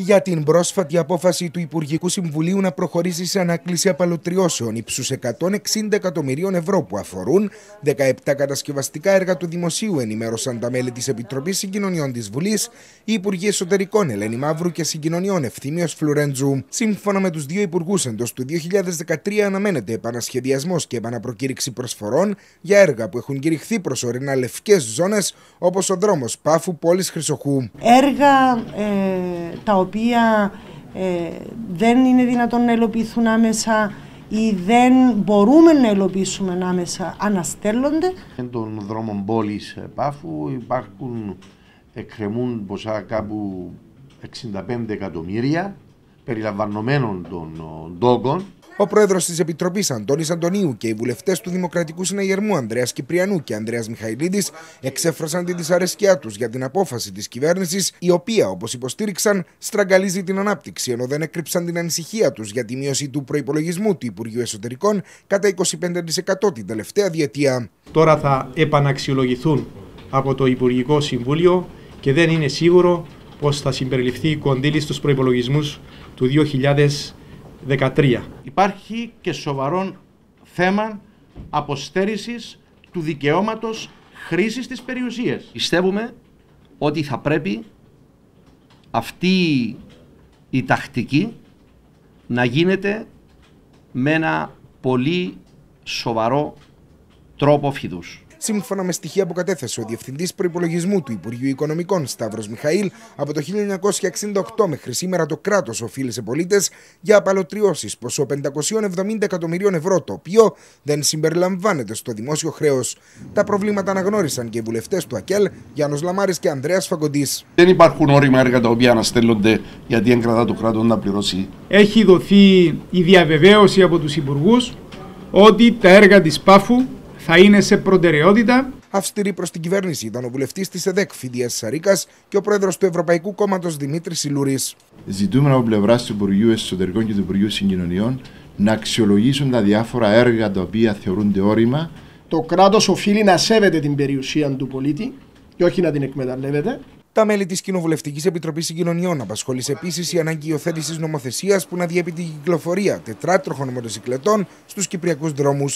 για την πρόσφατη απόφαση του Υπουργικού Συμβουλίου να προχωρήσει σε ανάκληση απαλωτριώσεων ύψους 160 εκατομμυρίων ευρώ που αφορούν 17 κατασκευαστικά έργα του Δημοσίου, ενημέρωσαν τα μέλη της Επιτροπής Συγκοινωνιών της Βουλής, οι Υπουργοί Εσωτερικών Ελένη Μαύρου και Συγκοινωνιών Ευθύμιος Φλουρέντζου. Σύμφωνα με τους δύο υπουργούς, εντός του 2013 αναμένεται επανασχεδιασμός και επαναπροκήρυξη προσφορών για έργα που έχουν κηρυχθεί προσωρινά λευκές ζώνες, όπως ο δρόμος Πάφου Πόλης Χρυσοχού. Έργα ε, τα οποία ε, δεν είναι δυνατόν να ελοπιθούν άμεσα ή δεν μπορούμε να ελοπίσουμε άμεσα, αναστέλλονται. Εν των δρόμων πόλης Πάφου υπάρχουν, εκκρεμούν ποσά κάπου 65 εκατομμύρια περιλαμβανομένων των ε, ντόγκων, ο πρόεδρος της Επιτροπής Αντώνης Αντωνίου και οι βουλευτές του Δημοκρατικού Συναγερμού Ανδρέας Κυπριανού και Ανδρέας Μιχαηλίδης εξέφρασαν τη δυσαρέσκειά τους για την απόφαση της κυβέρνησης, η οποία, όπως υποστήριξαν, στραγγαλίζει την ανάπτυξη, ενώ δεν έκρυψαν την ανησυχία τους για τη μείωση του προπολογισμού του Υπουργείου Εσωτερικών κατά 25% την τελευταία διετία. Τώρα θα επαναξιολογηθούν από το Υπουργικό Συμβούλιο και δεν είναι σίγουρο πώς θα συμπεριληφθεί η κονδύλη στους προπολογισμού του 13. Υπάρχει και σοβαρό θέμα αποστέρησης του δικαιώματος χρήσης της περιουσίας. Πιστεύουμε ότι θα πρέπει αυτή η τακτική να γίνεται με ένα πολύ σοβαρό τρόπο φιδούς σύμφωνα με στοιχεία που κατέθεσε ο Διευθυντής Προπολογισμού του Υπουργείου Οικονομικών Σταύρος Μιχαήλ, από το 1968 μέχρι σήμερα το κράτος σε πολίτες για απαλωτριώσεις ποσό 570 εκατομμυρίων ευρώ, το οποίο δεν συμπεριλαμβάνεται στο δημόσιο χρέος. Τα προβλήματα αναγνώρισαν και οι βουλευτές του ΑΚΕΛ, Γιάννος Λαμάρης και Ανδρέας Φαγκοντής. Δεν υπάρχουν όρημα έργα τα οποία αναστέλλονται γιατί δεν κρατά το κράτος να πληρώσει. Έχει δοθεί η διαβεβαίωση από τους υπουργούς ότι τα έργα της ΠΑΦΟΥ θα είναι σε προτεραιότητα. Αυστηρή προς την κυβέρνηση ήταν ο βουλευτής της ΕΔΕΚ Φιντία Σαρίκας και ο πρόεδρος του Ευρωπαϊκού Κόμματος Δημήτρης Σιλουρή. Ζητούμε από πλευράς του Υπουργείου Εσωτερικών και του Υπουργείου Συγκοινωνιών να αξιολογήσουν τα διάφορα έργα τα οποία θεωρούνται όρημα. Το κράτος οφείλει να σέβεται την περιουσία του πολίτη και όχι να την εκμεταλλεύεται. Τα μέλη της Κοινοβουλευτικής Επιτροπής Συγκοινωνιών απασχόλησε επίσης η ανάγκη υιοθέτησης νομοθεσίας που να διέπει την κυκλοφορία τετράτροχων μοτοσυκλετών στους Κυπριακούς δρόμους.